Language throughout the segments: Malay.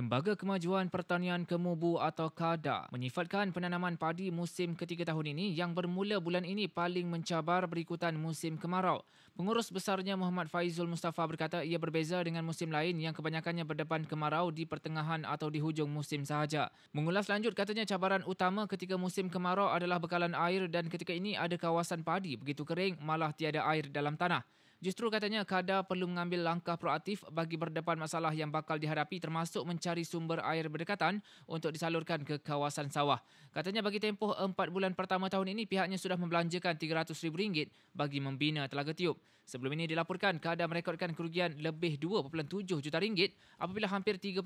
Lembaga Kemajuan Pertanian Kemubu atau KADA menyifatkan penanaman padi musim ketiga tahun ini yang bermula bulan ini paling mencabar berikutan musim kemarau. Pengurus besarnya Muhammad Faizul Mustafa berkata ia berbeza dengan musim lain yang kebanyakannya berdepan kemarau di pertengahan atau di hujung musim sahaja. Mengulas lanjut katanya cabaran utama ketika musim kemarau adalah bekalan air dan ketika ini ada kawasan padi begitu kering malah tiada air dalam tanah. Justru katanya Kada perlu mengambil langkah proaktif bagi berdepan masalah yang bakal dihadapi termasuk mencari sumber air berdekatan untuk disalurkan ke kawasan sawah. Katanya bagi tempoh 4 bulan pertama tahun ini pihaknya sudah membelanjakan rm ringgit bagi membina telaga tiup. Sebelum ini dilaporkan Kada merekodkan kerugian lebih 2.7 juta ringgit apabila hampir 30%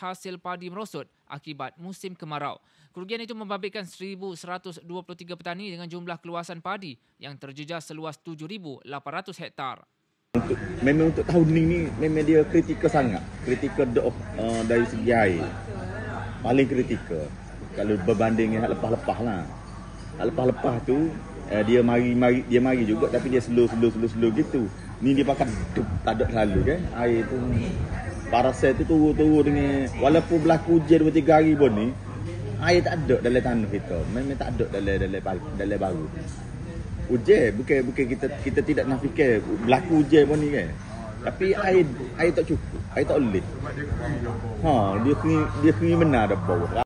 hasil padi merosot akibat musim kemarau. Kerugian itu membabitkan 1,123 petani dengan jumlah keluasan padi yang terjejas seluas 7,800 hektar. Untuk, memang untuk tahun ini, memang dia kritikal sangat. Kritikal uh, dari segi air. Paling kritikal. Kalau berbanding dengan lepas-lepas lah. lepas-lepas tu, uh, dia mari-mari dia mari juga tapi dia slow-slow-slow gitu. Ni dia pakai tak ada terlalu kan. Air tu barang sel tu turun-turun dengan walaupun berlaku hujan 2 3 hari pun ni air tak ada dalam tanah kita memang tak ada dalam dalam dalam baru hujan bukan bukan kita kita tidak nak fikir berlaku hujan pun ni kan tapi air air tak cukup air tak boleh ha dia sini dia sini mana ada bau